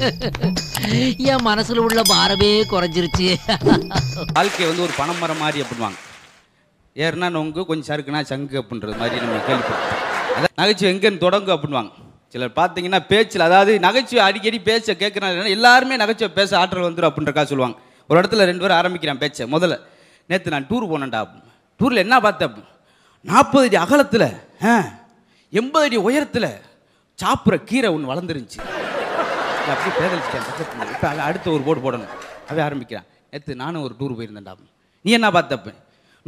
என் மனசுல உள்ள பாரமே குறைஞ்சிருச்சு வாழ்க்கை வந்து ஒரு பணம் மரம் மாதிரி அப்படிவாங்க ஏறினா நொங்கு கொஞ்சம் சருக்குன்னா சங்கு அப்படின்றது மாதிரி நம்ம கேள்வி அதான் நகைச்சுவை எங்கேன்னு தொடங்கு அப்படின்வாங்க சிலர் பார்த்தீங்கன்னா பேச்சில் அதாவது நகைச்சுவை அடிக்கடி பேச கேட்குறாங்க எல்லாருமே நகைச்சுவை பேச ஆற்றல் வந்துடும் அப்படின்றக்கா சொல்லுவாங்க ஒரு இடத்துல ரெண்டு பேரும் ஆரம்பிக்கிறான் பேச்சை முதல்ல நேற்று நான் டூர் போனேன்டா டூரில் என்ன பார்த்தேன் நாற்பது அடி அகலத்தில் எண்பது அடி உயரத்தில் சாப்பிட்ற கீரை ஒன்று வளர்ந்துருந்துச்சு அப்படி பேதலிச்சிட்டேன் பக்கத்தில் இப்போ அதில் அடுத்து ஒரு போர்டு போடணும் அதே ஆரம்பிக்கிறான் நேற்று நானும் ஒரு டூர் போயிருந்தேன்டா நீ என்ன பார்த்தப்பேன்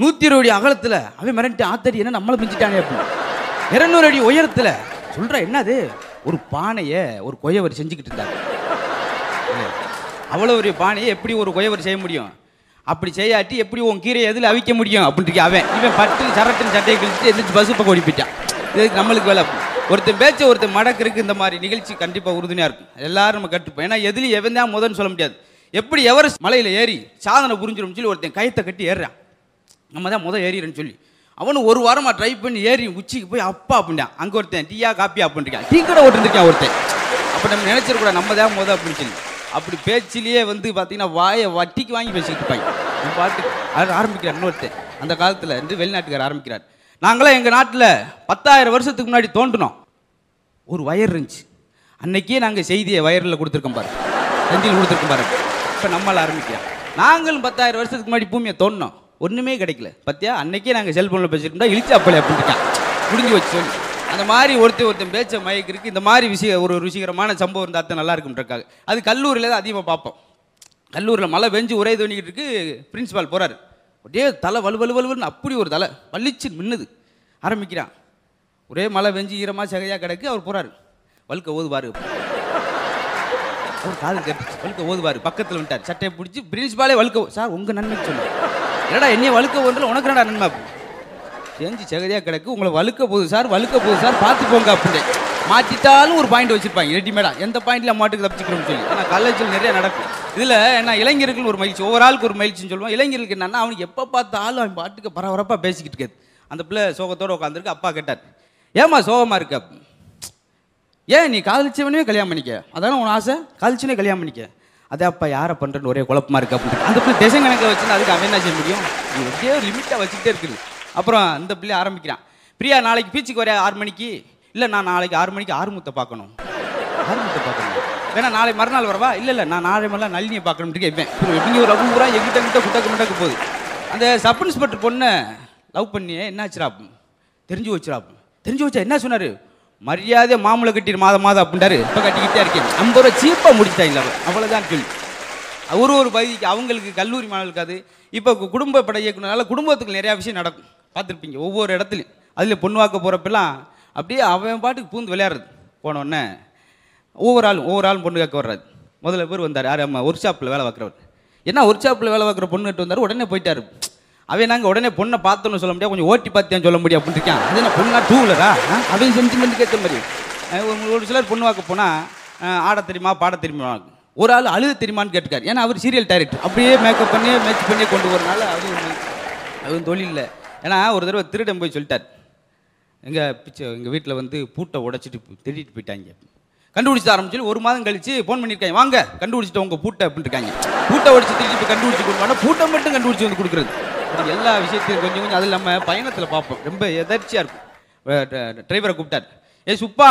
நூற்றி இருபது அடி அகலத்தில் அவன் மிரண்டு ஆத்தடி என்ன நம்மளை பிஞ்சுட்டானே அப்படின்னு இரநூறு அடி உயரத்தில் சொல்கிற என்னது ஒரு பானையை ஒரு கொயவர் செஞ்சுக்கிட்டு இருந்தாங்க அவ்வளோ ஒரு பானையை எப்படி ஒரு கொயவர் செய்ய முடியும் அப்படி செய்யாட்டி எப்படி உன் கீரையை எதில் அவிக்க முடியும் அப்படின்ட்டு அவன் இவன் பட்டு சரட்டுன்னு சட்டையை கிழிச்சிட்டு எதிர்த்து பஸ் இப்போ ஓடிப்பிட்டான் இதுக்கு நம்மளுக்கு வேலை ஒருத்தன் பேச்சு ஒருத்தன் இருக்கு இந்த மாதிரி நிகழ்ச்சி கண்டிப்பாக உறுதுணையாக இருக்கும் எல்லாரும் நம்ம கட்டுப்போம் ஏன்னா எதுலையும் எவன் முதன்னு சொல்ல முடியாது எப்படி எவரெஸ்ட் மலையில் ஏறி சாதனை புரிஞ்சிடும் சொல்லி ஒருத்தன் கயத்தை கட்டி ஏறுறான் நம்ம தான் முதல் ஏறிடுறேன்னு சொல்லி அவனு ஒரு வாரமாக ட்ரை பண்ணி ஏறி உச்சிக்கு போய் அப்பா அப்படின்ட்டான் அங்கே ஒருத்தன் டீயா காப்பி அப்படின்ட்டுருக்கான் டீ கூட ஓட்டுருந்துக்கா ஒருத்தன் அப்போ நம்ம நினச்சிடக்கூட நம்ம தான் முதல் அப்படின்னு சொல்லி அப்படி பேச்சிலேயே வந்து பார்த்தீங்கன்னா வாயை வட்டிக்கு வாங்கி பேசிக்கிட்டு இருப்பாங்க பாட்டு ஆரம்பிக்கிறார் இன்னொருத்தன் அந்த காலத்தில் வந்து வெளிநாட்டுக்கார ஆரம்பிக்கிறார் நாங்களாம் எங்கள் நாட்டில் பத்தாயிரம் வருஷத்துக்கு முன்னாடி தோண்டினோம் ஒரு வயர் இருந்துச்சு அன்னைக்கே நாங்கள் செய்தியை வயரில் கொடுத்துருக்கோம் பாரு செஞ்சில் கொடுத்துருக்கோம் பாரு இப்போ நம்மளால் ஆரம்பிக்கலாம் நாங்களும் பத்தாயிரம் வருஷத்துக்கு முன்னாடி பூமியை தோண்டினோம் ஒன்றுமே கிடைக்கல பத்தியா அன்னைக்கே நாங்கள் செல்ஃபோனில் பேசிட்டு இழிச்சா அப்படி அப்படின்ட்டுக்கான் முடிஞ்சு வச்சு சொல்லி அந்த மாதிரி ஒருத்தர் ஒருத்தன் பேச்ச மயக்கு இருக்குது இந்த மாதிரி விஷய ஒரு ருசிகரமான சம்பவம் இருந்தால் தான் நல்லா இருக்குன்றக்காக அது கல்லூரியில் தான் அதிகமாக பார்ப்போம் கல்லூரியில் மழை பெஞ்சு உரை தோண்டிக்கிட்டு இருக்கு பிரின்ஸிபால் போகிறாரு ஒரே தலை வலு வலு வலுன்னு அப்படி ஒரு தலை வலிச்சு மின்னுது ஆரம்பிக்கிறான் ஒரே மழை வெஞ்சி ஈரமாக சகையாக கிடக்கு அவர் போகிறாரு வழுக்க ஓதுவார் அவர் காது கேட்டு வழுக்க ஓதுவார் பக்கத்தில் விட்டார் சட்டையை பிடிச்சி பிரின்ஸ்பாலே வழுக்க சார் உங்கள் நன்மை சொல்லுங்கள் என்னடா என்னையை வழுக்க ஓதுல உனக்கு என்னடா நன்மை செஞ்சு சகதியாக கிடக்கு உங்களை வழுக்க போகுது சார் வழுக்க போகுது சார் பார்த்து போங்க அப்படியே மாற்றிட்டாலும் ஒரு பாயிண்ட் வச்சுருப்பாங்க ரெடிமேடாக எந்த பாயிண்ட்டில் மாட்டுக்கு தப்பிச்சுக்கிறோம்னு சொல்லி ஆனால் காலேஜில் நிறைய நடக்கும் இதில் என்ன இளைஞர்கள் ஒரு மகிழ்ச்சி ஒவ்வொரு ஆளுக்கு ஒரு மகிழ்ச்சின்னு சொல்லுவோம் இளைஞர்களுக்கு என்னன்னா அவனுக்கு எப்போ பார்த்தாலும் அவன் பாட்டுக்கு பரபரப்பாக பேசிக்கிட்டு இருக்காது அந்த பிள்ளை சோகத்தோடு உட்காந்துருக்கு அப்பா கேட்டார் ஏம்மா சோகமாக இருக்க ஏன் நீ காதலிச்சவனே கல்யாணம் பண்ணிக்க அதான உன் ஆசை காதலிச்சவனே கல்யாணம் பண்ணிக்க அதே அப்பா யாரை பண்ணுறேன்னு ஒரே குழப்பமாக இருக்கு அப்படின்னு அந்த பிள்ளை திசை கணக்கை வச்சு அதுக்கு அவன் என்ன செய்ய முடியும் ஒரே லிமிட்டாக வச்சுக்கிட்டே இருக்குது அப்புறம் அந்த பிள்ளை ஆரம்பிக்கிறான் பிரியா நாளைக்கு பீச்சுக்கு வர ஆறு மணிக்கு இல்லை நான் நாளைக்கு ஆறு மணிக்கு ஆறுமுத்தை பார்க்கணும் ஆறுமுத்தை பார்க்கணும் வேணா நாளை மறுநாள் வரவா இல்லை இல்லை நான் நாளை மறுநாள் நளினியை பார்க்கணும்ட்டு கேட்பேன் எப்படிங்க ஒரு லவ் பூரா எங்கிட்ட கிட்ட குட்டக்கு முட்டக்கு போகுது அந்த சப் இன்ஸ்பெக்டர் பொண்ணை லவ் பண்ணி என்ன ஆச்சுராப்பும் தெரிஞ்சு வச்சுராப்பும் தெரிஞ்சு வச்சா என்ன சொன்னார் மரியாதை மாமூல கட்டிடு மாதம் மாதம் அப்படின்றாரு இப்போ கட்டிக்கிட்டே இருக்கேன் ஐம்பது ரூபா சீப்பாக முடிச்சிட்டாங்க அவ்வளோதான் கேள்வி ஒரு ஒரு பகுதிக்கு அவங்களுக்கு கல்லூரி மாணவர்களுக்கு அது இப்போ குடும்ப பட இயக்குனால குடும்பத்துக்கு நிறையா விஷயம் நடக்கும் பார்த்துருப்பீங்க ஒவ்வொரு இடத்துலையும் அதில் பொண்ணு வாக்க போகிறப்பெல்லாம் அப்படியே அவன் பாட்டுக்கு பூந்து விளையாடுறது போனோடனே ஒவ்வொரு ஆள் ஒவ்வொரு ஆளும் பொண்ணு கேட்க வர்றாரு முதல்ல பேர் வந்தார் யார் அம்மா ஒர்க் ஷாப்பில் வேலை பார்க்குறவர் ஏன்னா ஒர்க் ஷாப்பில் வேலை பார்க்குற பொண்ணு கட்டு வந்தார் உடனே போயிட்டார் அவன் நாங்கள் உடனே பொண்ணை பார்த்தோன்னு சொல்ல முடியாது கொஞ்சம் ஓட்டி பார்த்தேன் சொல்ல முடியும் அப்படின்னு இருக்கான் அது என்ன பொண்ணாக டூ வீலரா அப்படின்னு சென்டிமெண்ட் கேட்க மாதிரி ஒரு சிலர் பொண்ணு பார்க்க போனால் ஆட தெரியுமா பாட தெரியுமா ஒரு ஆள் அழுது தெரியுமான்னு கேட்டுக்கார் ஏன்னா அவர் சீரியல் டேரக்டர் அப்படியே மேக்கப் பண்ணி மேட்ச் பண்ணி கொண்டு வரனால அது அதுவும் தொழில் இல்லை ஏன்னா ஒரு தடவை திருடன் போய் சொல்லிட்டார் எங்கள் பிச்சை எங்கள் வீட்டில் வந்து பூட்டை உடச்சிட்டு திருடிட்டு போயிட்டாங்க கண்டுபிடிச்சு ஆரம்பிச்சு ஒரு மாதம் கழிச்சு ஃபோன் பண்ணியிருக்காங்க வாங்க கண்டுபிடிச்சிட்டு உங்க பூட்டை அப்படின்னு இருக்காங்க பூட்டை ஒடிச்சு திருப்பி கண்டுபிடிச்சி கொடுப்பாங்க பூட்டை மட்டும் கண்டுபிடிச்சி வந்து கொடுக்குறது எல்லா விஷயத்தையும் கொஞ்சம் கொஞ்சம் அது நம்ம பயணத்தில் பார்ப்போம் ரொம்ப எதர்ச்சியாக இருக்கும் டிரைவரை கூப்பிட்டார் ஏ சுப்பா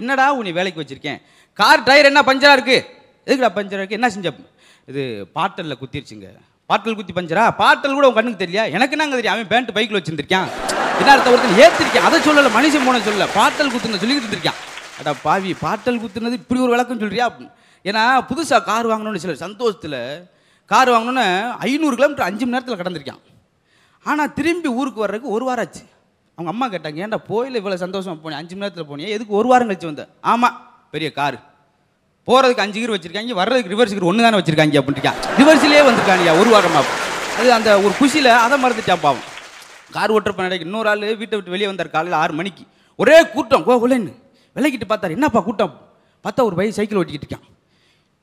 என்னடா உன்னை வேலைக்கு வச்சுருக்கேன் கார் டயர் என்ன பஞ்சராக இருக்குது எதுக்குடா பஞ்சராக இருக்குது என்ன செஞ்சப்போ இது பாட்டலில் குத்திருச்சுங்க பாட்டல் குத்தி பஞ்சரா பாட்டல் கூட உன் கண்ணுக்கு தெரியல எனக்கு என்னங்க தெரியும் அவன் பேண்ட் பைக்கில் வச்சுருந்துருக்கான் என்ன ஒருத்தன் ஏற்றிருக்கேன் அதை சொல்லலை மனுஷன் போன சொல்லலை பாட்டல் குத்துன்னு சொல்லிக்கிட்டு இருந்திருக்கான் அடா பாவி பாட்டல் குத்துனது இப்படி ஒரு விளக்கம் சொல்றியா ஏன்னா புதுசாக கார் வாங்கணும்னு சிலர் சந்தோஷத்தில் கார் வாங்கணுன்னு ஐநூறு கிலோமீட்டர் அஞ்சு மணி நேரத்தில் கடந்திருக்கான் ஆனால் திரும்பி ஊருக்கு வர்றதுக்கு ஒரு வாரம் ஆச்சு அவங்க அம்மா கேட்டாங்க ஏன்டா போயில் இவ்வளோ சந்தோஷமாக போனேன் அஞ்சு மணி நேரத்தில் போனியே எதுக்கு ஒரு வாரம் கழிச்சு வந்தேன் ஆமாம் பெரிய கார் போகிறதுக்கு அஞ்சு கீர் வச்சுருக்காங்க வர்றதுக்கு ரிவர்ஸ் கீர் ஒன்று தானே வச்சுருக்காங்க அப்படின்ட்டுக்கா ரிவர்ஸ்லேயே வந்திருக்காங்க ஒரு வாரமாக அது அந்த ஒரு குஷியில் அதை மறந்துட்டான் பாவம் கார் ஓட்டுற பண்ண இன்னொரு ஆள் வீட்டை விட்டு வெளியே வந்தார் காலையில் ஆறு மணிக்கு ஒரே கூட்டம் கோகுலன்னு விலகிட்டு பார்த்தார் என்னப்பா கூட்டம் பார்த்தா ஒரு பையன் சைக்கிள் ஓட்டிக்கிட்டு இருக்கான்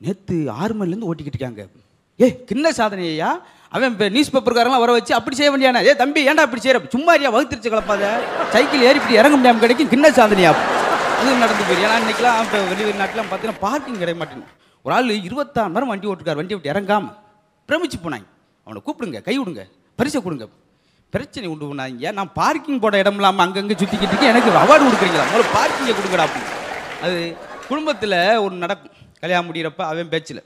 நேற்று ஆறு மணிலேருந்து ஓட்டிக்கிட்டு இருக்காங்க ஏ கிண்ண சாதனையா அவன் இப்போ நியூஸ் பேப்பர்காரெல்லாம் வர வச்சு அப்படி செய்ய வேண்டியானா ஏ தம்பி ஏன்டா அப்படி செய்கிற சும்மாரியா வகுத்திருச்சு கலப்பாத சைக்கிள் ஏறி இப்படி இறங்க முடியாமல் கிடைக்கும் கிண்ண சாதனையா அது நடந்து போயிரு ஏன்னா இன்றைக்கெலாம் இப்போ வெளி வெளிநாட்டிலாம் பார்த்தீங்கன்னா பார்க்கிங் கிடைக்க மாட்டேங்குது ஒரு ஆள் இருபத்தாறு மரம் வண்டி ஓட்டுக்கார் வண்டி விட்டு இறங்காமல் பிரமிச்சு போனாங்க அவனை கூப்பிடுங்க கை விடுங்க பரிசை கொடுங்க பிரச்சனை உண்டு பண்ணாதீங்க நான் பார்க்கிங் போட இடம் இல்லாமல் அங்கங்கே சுற்றிக்கிட்டு இருக்கேன் எனக்கு அவார்டு கொடுக்குறீங்களா முதல்ல பார்க்கிங்கை கொடுக்குறா அப்படின்னு அது குடும்பத்தில் ஒரு நடக்கும் கல்யாணம் முடிகிறப்ப அவன் பேச்சில்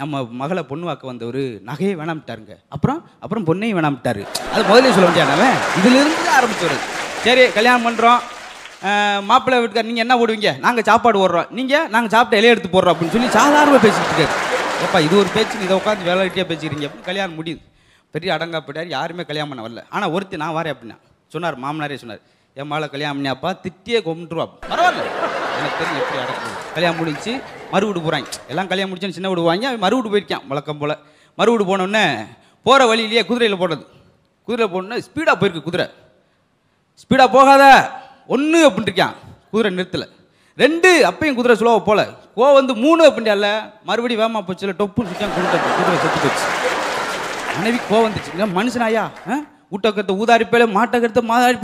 நம்ம மகளை பொண்ணு வாக்க ஒரு நகையை வேணாமிட்டாருங்க அப்புறம் அப்புறம் பொண்ணையும் வேணாம்ட்டாரு அது முதலே சொல்ல முடியாதவன் இதுலேருந்து தான் ஆரம்பிச்சு சரி கல்யாணம் பண்ணுறோம் மாப்பிள்ளை வீட்டுக்கு நீங்கள் என்ன போடுவீங்க நாங்கள் சாப்பாடு ஓடுறோம் நீங்கள் நாங்கள் சாப்பிட்டு இலைய எடுத்து போடுறோம் அப்படின்னு சொல்லி சாதாரணமாக பேசிக்கிட்டு இருக்காரு அப்பா இது ஒரு பேச்சு இதை உட்காந்து விளையாட்டியாக பேசிக்கிறீங்க அப்படின்னு கல்யாணம் முடியுது பெரிய அடங்கா போயிட்டார் யாருமே கல்யாணம் பண்ண வரல ஆனால் ஒருத்தி நான் வரேன் அப்படின்னா சொன்னார் மாமனாரே சொன்னார் என் மாலை கல்யாணம் பண்ணியாப்பா திட்டியே கொண்டுருவா பரவாயில்ல எனக்கு தெரியும் எப்படி அடக்கும் கல்யாணம் முடிஞ்சு வீடு போகிறாங்க எல்லாம் கல்யாணம் முடிச்சுன்னு சின்ன வீடு வாங்கி அவன் வீடு போயிருக்கான் வழக்கம் போல் வீடு போனோடனே போகிற வழியிலேயே குதிரையில் போடுறது குதிரையில் போனோன்னே ஸ்பீடாக போயிருக்கு குதிரை ஸ்பீடாக போகாத ஒன்று அப்படின்ட்டு குதிரை நிறுத்தலை ரெண்டு அப்பையும் குதிரை சுலோவை போகல கோ வந்து மூணு அப்படின்ட்டு மறுபடியும் வேமா இல்லை டொப்புன்னு சுற்றி குதிரை குதிரை செத்து போச்சு மனைவி கோவம் வந்துச்சு இல்லை மனுஷனாயா ஊட்டக்கத்தை ஊதாரிப்பேல மாட்டக்கத்தை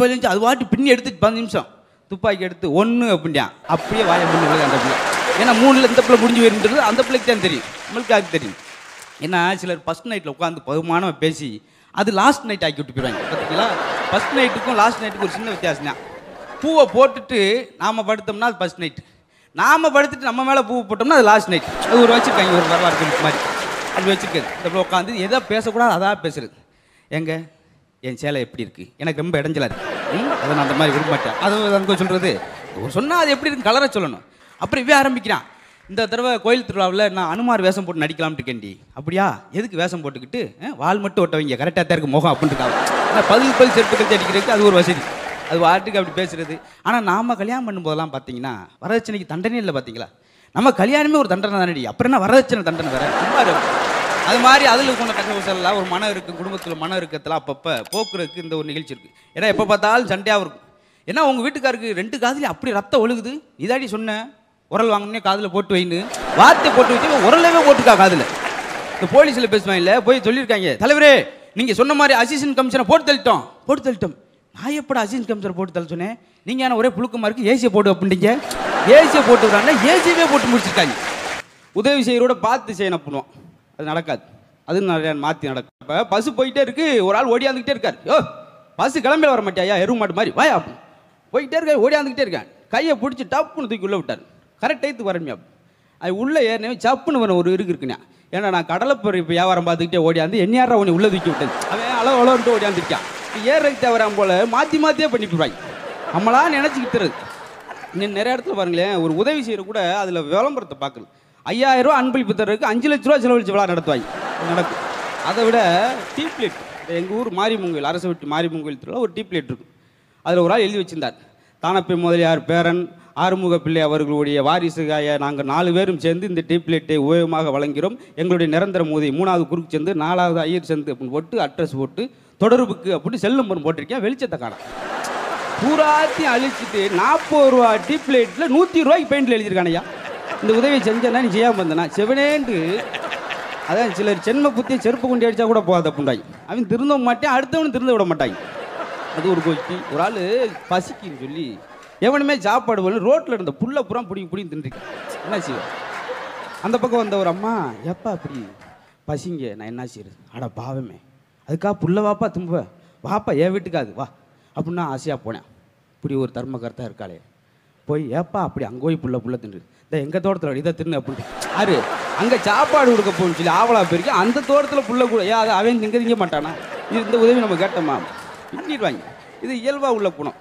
இருந்துச்சு அது வாட்டி பின்னி எடுத்துட்டு பதினஞ்சு நிமிஷம் துப்பாக்கி எடுத்து ஒன்று அப்படின்ட்டான் அப்படியே வாய பண்ணி அந்த பிள்ளை ஏன்னா மூணுல இந்த பிள்ளை முடிஞ்சு போயிருந்தது அந்த பிள்ளைக்கு தான் தெரியும் நம்மளுக்கு அது தெரியும் ஏன்னா சிலர் ஃபஸ்ட் நைட்டில் உட்காந்து பகுமானம் பேசி அது லாஸ்ட் நைட் ஆக்கி விட்டு போயிடுவாங்க பார்த்தீங்களா ஃபஸ்ட் நைட்டுக்கும் லாஸ்ட் நைட்டுக்கும் ஒரு சின்ன வித்தியாசம் தான் பூவை போட்டுட்டு நாம் படுத்தோம்னா அது ஃபஸ்ட் நைட் நாம் படுத்துட்டு நம்ம மேலே பூவை போட்டோம்னா அது லாஸ்ட் நைட் அது ஒரு வச்சுருக்காங்க ஒரு வரலாறு மாதிரி அது வச்சுருக்கேன் இந்த உட்காந்து எதை பேசக்கூடாது அதான் பேசுறது எங்க என் சேலை எப்படி இருக்குது எனக்கு ரொம்ப இடைஞ்சலாக இருக்குது அதை நான் அந்த மாதிரி விரும்ப மாட்டேன் அது அங்கே சொல்கிறது சொன்னால் அது எப்படி இருக்கு கலரை சொல்லணும் அப்புறம் இவ்வே ஆரம்பிக்கிறான் இந்த தடவை கோயில் திருவிழாவில் நான் அனுமார் வேஷம் போட்டு நடிக்கலாம்னு இருக்கேன்டி அப்படியா எதுக்கு வேஷம் போட்டுக்கிட்டு வால் மட்டும் ஓட்டவங்க கரெக்டாக தான் இருக்கு முகம் அப்படின்ட்டு பதில் பதில் கட்சி அடிக்கிறதுக்கு அது ஒரு வசதி அது வாட்டுக்கு அப்படி பேசுறது ஆனால் நாம் கல்யாணம் பண்ணும்போதெல்லாம் பார்த்தீங்கன்னா வரதட்சணைக்கு தண்டனை இல்லை பார்த்தீங்களா நம்ம கல்யாணமே ஒரு தண்டனை தானடி அப்புறம் என்ன வரதட்சணை தண்டனை வேற அது மாதிரி அதில் கொண்ட கசகுசல்ல ஒரு மனம் இருக்கு குடும்பத்தில் மனம் இருக்கத்தில் அப்பப்போ போக்குறதுக்கு இந்த ஒரு நிகழ்ச்சி இருக்குது ஏன்னா எப்போ பார்த்தாலும் சண்டையாக இருக்கும் ஏன்னா உங்கள் வீட்டுக்காருக்கு ரெண்டு காதுலேயும் அப்படி ரத்தம் ஒழுகுது இதாடி சொன்னேன் உரல் வாங்கினே காதில் போட்டு வைன்னு வார்த்தை போட்டு வச்சு உரலவே போட்டுக்கா காதில் இந்த போலீஸில் பேசுவாங்க இல்லை போய் சொல்லியிருக்காங்க தலைவரே நீங்கள் சொன்ன மாதிரி அசிஸ்டன்ட் கமிஷனை போட்டு தள்ளிட்டோம் போட்டு தள்ளிட்டோம் நான் எப்படி அசிஸ்டன்ட் கமிஷனை போட்டு தள்ள சொன்னேன் நீங்கள் ஆனால் ஒரே புழுக்கமாக இருக்குது ஏசியை போட்டு அப்படின்ட்டீங்க ஏசியை போட்டுக்கிறாங்கன்னா ஏசியவே போட்டு முடிச்சிருக்காங்க உதவி செய்கிறோட பார்த்து செய்யணும் பண்ணுவோம் அது நடக்காது அது நிறைய மாற்றி நடக்கும் இப்போ பஸ்ஸு போயிட்டே இருக்கு ஒரு ஆள் ஓடியாந்துக்கிட்டே இருக்கார் ஓ பஸ்ஸு கிளம்பில வர மாட்டியா எருவு மாட்டு மாதிரி வாயா போயிட்டே இருக்க ஓடியாந்துக்கிட்டே இருக்கேன் கையை பிடிச்சி டப்புன்னு தூக்கி உள்ளே விட்டார் கரெக்ட் டயத்துக்கு வரமியா அது உள்ளே ஏறினே சப்புன்னு ஒரு இருக்கு இருக்குண்ணா ஏன்னா நான் கடலைப்பறி இப்போ வியாபாரம் பார்த்துக்கிட்டே ஓடியாந்து என்யாரா உன்னை உள்ளே தூக்கி விட்டேன் அவன் அளவு அளவுன்ட்டு ஓடியாந்துருக்கான் ஏறதுக்கு தேவைறான் போல மாற்றி மாற்றியே பண்ணிவிடுவாங்க நம்மளா நினச்சிக்கிட்டு நிறைய இடத்துல பாருங்களேன் ஒரு உதவி செய்கிற கூட அதில் விளம்பரத்தை பார்க்கல ஐயாயிரம் ரூபா அன்பளிப்பு தர்றதுக்கு அஞ்சு லட்ச ரூபா செலவழிச்சு விழா நடத்துவாங்க நடக்கும் அதை விட டீப்லெட் எங்கள் ஊர் மாரிமங்கோயில் அரசு விட்டு மாரிமங்கோயில் திருவிழா ஒரு டீப்லெட் இருக்கும் அதில் ஒரு ஆள் எழுதி வச்சிருந்தார் தானப்பை முதலியார் பேரன் ஆறுமுக பிள்ளை அவர்களுடைய வாரிசுகாய நாங்கள் நாலு பேரும் சேர்ந்து இந்த டீப்லெட்டை உபயோகமாக வழங்குகிறோம் எங்களுடைய நிரந்தர மோதி மூணாவது குறுக்கு சேர்ந்து நாலாவது ஐயர் சேர்ந்து அப்படின்னு போட்டு அட்ரஸ் போட்டு தொடர்புக்கு அப்படின்னு செல் நம்பர் போட்டிருக்கேன் வெளிச்சத்தை காணும் பூராத்தையும் அழிச்சிட்டு நாற்பது ரூபா டிப்ளேட்டில் நூற்றி ரூபாய்க்கு பெயிண்டில் எழுதியிருக்கானையா இந்த உதவி செஞ்சேன்னா நீ செய்யாமல் வந்தேனா செவனேண்டு அதான் சிலர் சென்ம புத்தியை செருப்பு கொண்டு அடித்தா கூட போகாத புண்டாய் அவன் திருந்த மாட்டேன் அடுத்தவனும் திருந்த விட மாட்டாங்க அது ஒரு கோஷ்டி ஒரு ஆள் பசிக்குன்னு சொல்லி எவனுமே சாப்பாடு போகணும் ரோட்டில் இருந்த புள்ள புறம் பிடிங்க பிடிங்க தின்றுருக்கேன் என்ன செய்வோம் அந்த பக்கம் வந்த ஒரு அம்மா எப்பா அப்படி பசிங்க நான் என்ன செய்யறது அட பாவமே அதுக்காக புல்ல வாப்பா தும்ப வாப்பா என் வீட்டுக்காது வா அப்படின்னா ஆசையாக போனேன் இப்படி ஒரு தர்மகர்த்தா இருக்காளே போய் ஏப்பா அப்படி அங்கே போய் புள்ள புள்ள தின்று இந்த எங்கள் தோட்டத்தில் இதை தின்னு அப்படின்னு யாரு அங்கே சாப்பாடு கொடுக்க போகணும்னு சொல்லி ஆவலா போயிருக்கேன் அந்த தோட்டத்தில் புள்ள கூட ஏன் அதை அவன் திங்க திங்க மாட்டானா இந்த உதவி நம்ம கேட்டோமா வாங்கி இது இயல்பாக உள்ள போனோம்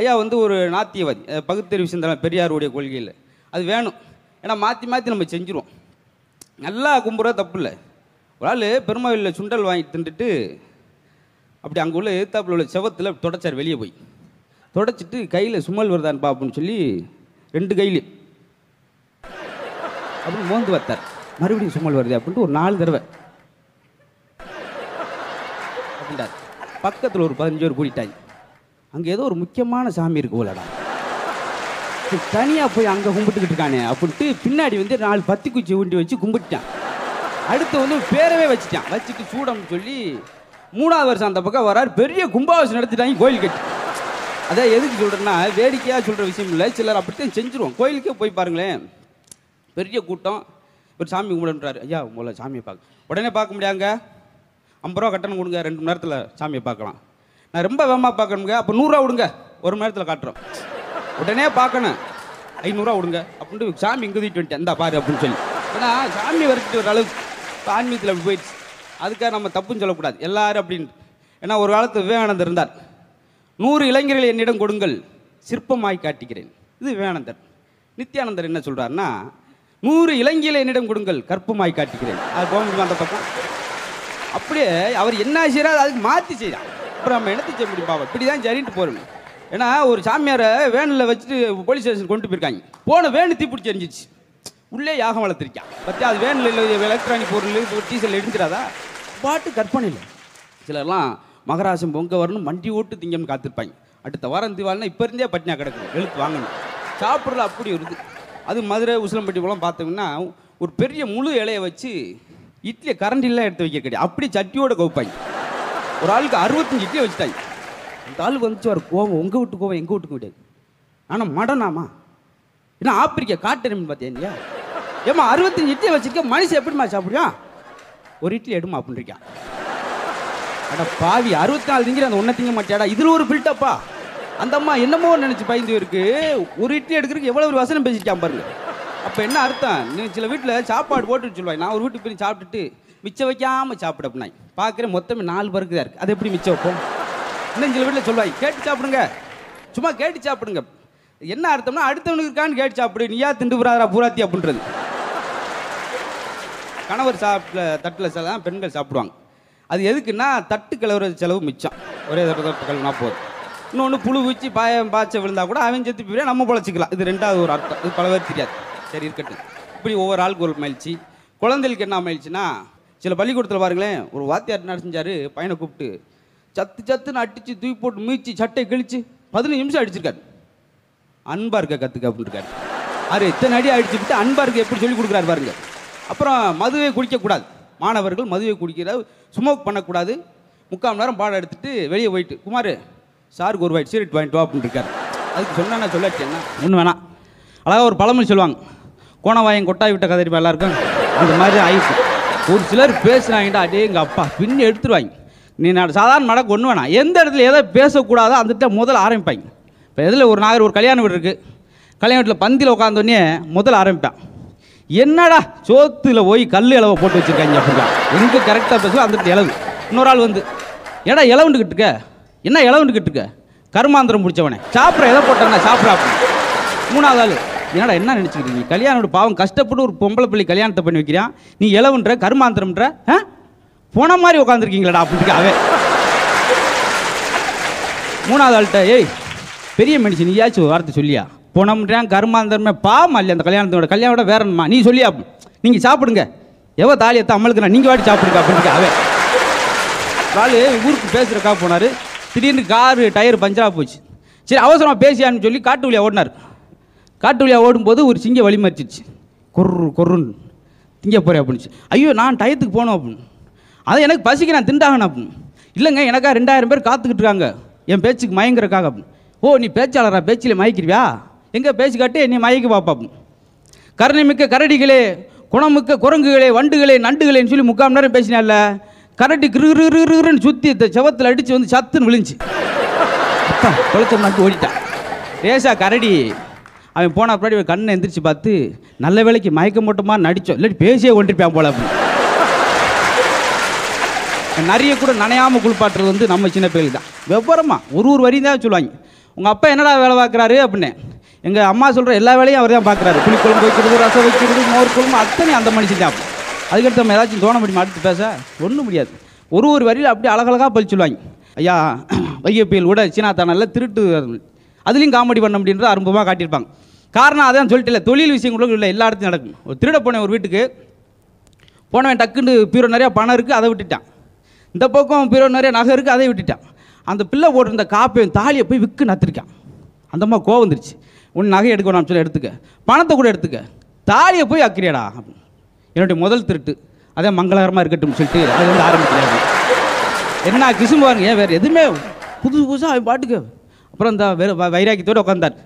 ஐயா வந்து ஒரு நாத்தியவாதி பகுத்தறிவு சிந்தனை பெரியாருடைய கொள்கையில் அது வேணும் ஏன்னா மாற்றி மாற்றி நம்ம செஞ்சுருவோம் நல்லா கும்புறா தப்பு இல்லை ஒரு ஆள் பெருமாவில் சுண்டல் வாங்கி தின்றுட்டு அப்படி அங்கே உள்ள எழுத்தாப்புல உள்ள செவத்தில் தொடச்சார் வெளியே போய் தொடச்சிட்டு கையில் சுமல் வருதான் பாப்புன்னு சொல்லி ரெண்டு கையில் அப்படின்னு மோந்து வைத்தார் மறுபடியும் சுமல் வருது அப்படின்ட்டு ஒரு நாலு தடவை அப்படின்றார் பக்கத்தில் ஒரு பதினஞ்சு பேர் கூட்டிட்டாங்க அங்கே ஏதோ ஒரு முக்கியமான சாமி இருக்கு போலடா தனியாக போய் அங்கே கும்பிட்டுக்கிட்டு இருக்கானே அப்படின்ட்டு பின்னாடி வந்து நாலு பத்தி குச்சி ஊண்டி வச்சு கும்பிட்டுட்டான் அடுத்து வந்து பேரவே வச்சுட்டான் வச்சுட்டு சூடம் சொல்லி மூணாவது வருஷம் அந்த பக்கம் வரார் பெரிய கும்பாவாசம் நடத்திட்டாங்க கோயில் கட்டி அதான் எதுக்கு சொல்கிறேன்னா வேடிக்கையாக சொல்கிற விஷயம் இல்லை சிலர் அப்படித்தான் செஞ்சுருவோம் கோயிலுக்கே போய் பாருங்களேன் பெரிய கூட்டம் ஒரு சாமி கும்பிடன்றாரு ஐயா உங்களை சாமியை பார்க்க உடனே பார்க்க முடியாங்க ஐம்பது ரூபா கட்டணம் கொடுங்க ரெண்டு மணி நேரத்தில் சாமியை பார்க்கலாம் நான் ரொம்ப வேகமாக பார்க்கணுங்க அப்போ நூறுரூவா விடுங்க ஒரு மணி நேரத்தில் காட்டுறோம் உடனே பார்க்கணும் ஐநூறுரூவா விடுங்க அப்படின்ட்டு சாமி இங்கே தூக்கிட்டு வந்துட்டேன் இந்தா பாரு அப்படின்னு சொல்லி ஏன்னா சாமி வரைக்கும் ஒரு அளவுக்கு ஆன்மீகத்தில் போயிடுச்சு அதுக்காக நம்ம தப்புன்னு சொல்லக்கூடாது எல்லாரும் அப்படின்ட்டு ஏன்னா ஒரு காலத்து விவேகானந்தர் இருந்தார் நூறு இளைஞர்கள் என்னிடம் கொடுங்கள் சிற்பமாய் காட்டுகிறேன் இது விவேகானந்தர் நித்யானந்தர் என்ன சொல்கிறாருன்னா நூறு இளைஞர்கள் என்னிடம் கொடுங்கள் கற்பமாய் காட்டுகிறேன் அது கோவிந்த் அந்த பக்கம் அப்படியே அவர் என்ன செய்கிறார் அதுக்கு மாற்றி செய்யலாம் அப்புறம் நம்ம என்னத்தை செய்ய முடியும் பாவம் இப்படி தான் சரின்ட்டு போகிறோம் ஏன்னா ஒரு சாமியாரை வேனில் வச்சுட்டு போலீஸ் ஸ்டேஷன் கொண்டு போயிருக்காங்க போன வேனு தீப்பிடிச்சி எரிஞ்சிச்சு உள்ளே யாகம் வளர்த்துருக்கான் பற்றி அது வேணும் இல்லை எலக்ட்ரானிக் பொருள் டீசல் எடுத்துடாதா பாட்டு இல்லை சிலர்லாம் மகராசம் பொங்க வரணும் மண்டி ஓட்டு திங்கம் காத்திருப்பாங்க அடுத்த வாரம் தீபாவளினா இப்போ இருந்தே பட்னியா கிடக்கும் எழுத்து வாங்கணும் சாப்பிட்றது அப்படி வருது அது மதுரை உசிலம்பட்டி போலாம் பார்த்தோம்னா ஒரு பெரிய முழு இலையை வச்சு இட்லியை கரண்டிலாம் எடுத்து வைக்க கிடையாது அப்படி சட்டியோட கவுப்பாங்க ஒரு ஆளுக்கு அறுபத்தஞ்சு இட்லி வச்சுட்டாங்க அந்த ஆளுக்கு வந்துச்சு ஒரு கோவம் உங்கள் வீட்டு கோவம் எங்கள் வீட்டுக்கு கிடையாது ஆனால் மடனாமா ஏன்னா ஆப்பிரிக்கா காட்டெருமின்னு பார்த்தேன் இல்லையா ஏமா அறுபத்தஞ்சு இட்லி வச்சிருக்க மனுஷன் எப்படிமா சாப்பிடுவான் ஒரு இட்லி எடுமா அப்படின்றிருக்கான் அட பாவி அறுபத்தி நாலு திங்கிற அந்த ஒன்றை திங்க மாட்டியாடா இதில் ஒரு பில்டப்பா அந்த அம்மா என்னமோ நினச்சி பயந்து இருக்கு ஒரு இட்லி எடுக்கிறதுக்கு எவ்வளோ ஒரு வசனம் பேசியிருக்கான் பாருங்க அப்போ என்ன அர்த்தம் நீ சில வீட்டில் சாப்பாடு போட்டுன்னு சொல்லுவாங்க நான் ஒரு வீட்டுக்கு போய் சாப்பிட்டுட்டு மிச்சம் வைக்காமல் சாப்பிட அப்படின்னா பார்க்குறேன் மொத்தமே நாலு பேருக்கு தான் இருக்குது அது எப்படி மிச்சம் வைப்போம் இன்னும் சில வீட்டில் சொல்லுவாங்க கேட்டு சாப்பிடுங்க சும்மா கேட்டு சாப்பிடுங்க என்ன அர்த்தம்னா அடுத்தவனுக்கு இருக்கான்னு கேட்டு சாப்பிடு நீயா திண்டு புறாதா பூராத்தி அப்படின்றது கணவர் சாப்பிட்ட தட்டில் தான் பெண்கள் சாப்பிடுவாங்க அது எதுக்குன்னா தட்டு கிளவுற செலவு மிச்சம் ஒரே தட்டு கழுவுனா போதும் இன்னொன்று புழு ஊச்சி பாய பாய்ச்ச விழுந்தா கூட அவன் செத்து போய் நம்ம பழச்சிக்கலாம் இது ரெண்டாவது ஒரு அர்த்தம் இது பல பேர் தெரியாது சரி இருக்கட்டும் இப்படி ஒவ்வொரு ஆளுக்கு ஒரு மகிழ்ச்சி குழந்தைகளுக்கு என்ன மகிழ்ச்சின்னா சில பள்ளிக்கூடத்தில் பாருங்களேன் ஒரு வாத்தியார் என்ன செஞ்சார் பையனை கூப்பிட்டு சத்து சத்துன்னு அடித்து தூய் போட்டு மீச்சு சட்டை கிழிச்சு பதினஞ்சு நிமிஷம் அடிச்சிருக்காரு அன்பாக இருக்க கற்றுக்க அப்படின்னு இருக்காரு அரு இத்தனை அடி அடிச்சுக்கிட்டு அன்பாக இருக்க எப்படி சொல்லி கொடுக்குறாரு பாருங்கள் அப்புறம் மதுவை குடிக்கக்கூடாது மாணவர்கள் மதுவை குடிக்கிற ஸ்மோக் பண்ணக்கூடாது முக்கால் நேரம் பாடம் எடுத்துகிட்டு வெளியே போயிட்டு குமார் சாருக்கு ஒரு வாய்ட் சீரட் வாங்கிட்டு வா அப்படின்ட்டு இருக்கார் அதுக்கு சொன்னால் நான் சொல்லாச்சு என்ன ஒன்று வேணாம் அழகாக ஒரு பழமொழி சொல்லுவாங்க கோணவாயம் கொட்டாய் விட்ட கதை எல்லாருக்கும் அந்த மாதிரி ஆயிடுச்சு ஒரு சிலர் பேசுனாங்கடா அடே எங்கள் அப்பா பின்னு எடுத்துருவாங்க நீ நான் சாதாரண நடக்க ஒன்று வேணாம் எந்த இடத்துல எதை பேசக்கூடாதோ அந்த முதல்ல ஆரம்பிப்பாங்க இப்போ எதில் ஒரு நாகர் ஒரு கல்யாண வீடு இருக்குது கல்யாண வீட்டில் பந்தியில் உட்காந்தோடனே முதல் ஆரம்பிப்பேன் என்னடா சோத்துல போய் கல் இளவ போட்டு வச்சிருக்காங்க அப்படின்னா எங்க கரெக்டாக பேசுவோம் அந்த இளவு இன்னொரு ஆள் வந்து ஏடா இலவுண்டுக்கிட்டு இருக்க என்ன இளவுண்டு இருக்க கருமாந்திரம் பிடிச்சவனே சாப்பிட்ற எதை போட்டானா சாப்பிட்றா மூணாவது ஆள் என்னடா என்ன நினச்சிக்கிறீங்க கல்யாணோட பாவம் கஷ்டப்பட்டு ஒரு பொம்பளை பிள்ளை கல்யாணத்தை பண்ணி வைக்கிறான் நீ இளவுன்ற கருமாந்திரம்ன்ற ஆ போன மாதிரி உட்காந்துருக்கீங்களாடா அப்படின்ட்டு அவன் மூணாவது ஆள்கிட்ட ஏய் பெரிய மனுஷன் நீயாச்சும் வார்த்தை சொல்லியா கருமா கர்மாந்தரமே பாவம் இல்லையா அந்த கல்யாணத்தோட கல்யாணம் வேறணுமா நீ சொல்லி நீங்கள் சாப்பிடுங்க எவ்வளோ தாலி எத்த அம்மளுக்கு நீங்கள் வாட்டி சாப்பிடுங்க அப்படின்னு அவன் ஆள் ஊருக்கு பேசுகிறக்கா போனார் திடீர்னு காரு டயர் பஞ்சராக போச்சு சரி அவசரமாக பேசியான்னு சொல்லி காட்டு வழியாக ஓடினார் காட்டு வழியாக ஓடும்போது ஒரு சிங்க வழி மறிச்சிச்சு கொர்ரு கொர்ருன்னு திங்க போகிறே அப்படின்னுச்சு ஐயோ நான் டயத்துக்கு போகணும் அப்படின்னு அதை எனக்கு பசிக்கு நான் திண்டாகணும் அப்படின்னு இல்லைங்க எனக்கா ரெண்டாயிரம் பேர் காத்துக்கிட்டு இருக்காங்க என் பேச்சுக்கு மயங்கிறக்காக அப்படின்னு ஓ நீ பேச்சாளரா பேச்சில் மயக்கிறியா எங்கே பேசிக்காட்டி காட்டி நீ மயக்கி பார்ப்பாப்பும் கருணைமிக்க கரடிகளே குணமிக்க குரங்குகளே வண்டுகளே நண்டுகளேன்னு சொல்லி முக்கால் நேரம் பேசினால கரடி கிருன்னு சுற்றி செவத்தில் அடித்து வந்து சத்துன்னு விழுந்துச்சு குளத்தம் நாட்டு ஓடிட்டான் ரேஷா கரடி அவன் போன அப்படி கண்ணை எந்திரிச்சு பார்த்து நல்ல வேலைக்கு மயக்க மட்டுமா நடித்தோம் இல்லாட்டி பேசியே கொண்டிருப்பான் போல நிறைய கூட நனையாமல் குளிப்பாட்டுறது வந்து நம்ம சின்ன பிள்ளைகள் தான் வெவ்வரமா ஒரு ஒரு வரியும் தான் சொல்லுவாங்க உங்கள் அப்பா என்னடா வேலை பார்க்குறாரு அப்படின்னு எங்கள் அம்மா சொல்கிற எல்லா வேலையும் அவர் தான் பார்க்குறாரு புளிக்குழம்பு வைக்கிறது ரசம் வைக்கிறது மோர் குழம்பு அத்தனை அந்த மனுஷன் தான் அதுக்கடுத்து நம்ம ஏதாச்சும் தோண முடியுமா அடுத்து பேச ஒன்றும் முடியாது ஒரு ஒரு வரியில் அப்படியே அழகழகாக பழிச்சுடுவாங்க ஐயா வையப்பியல் விட சீனா நல்லா திருட்டு அதுலேயும் காமெடி பண்ண முடியுன்ற அரும்பமாக காட்டியிருப்பாங்க காரணம் அதான் சொல்லிட்டு இல்லை தொழில் விஷயம் கூட இல்லை எல்லா இடத்துலையும் நடக்கும் ஒரு திருட போனேன் ஒரு வீட்டுக்கு போனவன் டக்குன்னு பீரோ நிறையா பணம் இருக்குது அதை விட்டுட்டான் இந்த பக்கம் பீரோ நிறையா நகை இருக்குது அதை விட்டுட்டான் அந்த பிள்ளை போட்டிருந்த காப்பையும் தாலியை போய் விற்கு நத்திருக்கான் அந்தம்மா கோவம் உன் நகை எடுக்க வேணாம் சொல்லி எடுத்துக்க பணத்தை கூட எடுத்துக்க தாலியை போய் அக்கிரியடா என்னுடைய முதல் திருட்டு அதே மங்களகரமாக இருக்கட்டும் சொல்லிட்டு அது வந்து ஆரம்பிக்கிறாரு என்ன கிசும் பாருங்க ஏன் வேறு எதுவுமே புதுசு புதுசாக அவன் பாட்டுக்கு அப்புறம் இந்த வெறு வைராக்கியத்தோடு உட்காந்தார்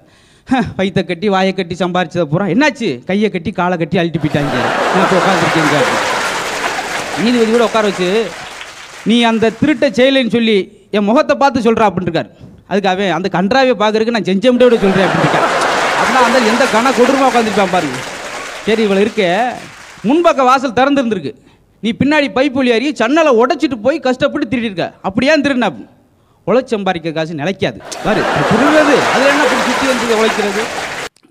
வயிற்ற கட்டி வாயை கட்டி சம்பாரிச்சதை பூரா என்னாச்சு கையை கட்டி காலை கட்டி அழுட்டி போயிட்டாங்க நான் உட்காந்துருக்கீங்க நீதிபதி கூட உட்கார வச்சு நீ அந்த திருட்டை செய்யலைன்னு சொல்லி என் முகத்தை பார்த்து சொல்கிறா அப்படின்ட்டுருக்காரு அதுக்கு அவன் அந்த கன்றாவை பார்க்குறதுக்கு நான் செஞ்சமிட்டோட சொல்கிறேன் அப்படின்னு அப்படின்னா அந்த எந்த கண கொடுமா உட்காந்துருப்பான் பாருங்க சரி இவளை இருக்க முன்பக்க வாசல் திறந்துருந்துருக்கு நீ பின்னாடி பைப் வழியாரி சன்னலை உடச்சிட்டு போய் கஷ்டப்பட்டு திருடிருக்க அப்படியே திருடினா உழைச்சம் சம்பாதிக்க காசு நிலைக்காது பாரு திருடுறது அதில் என்ன அப்படி சுற்றி வந்து உழைக்கிறது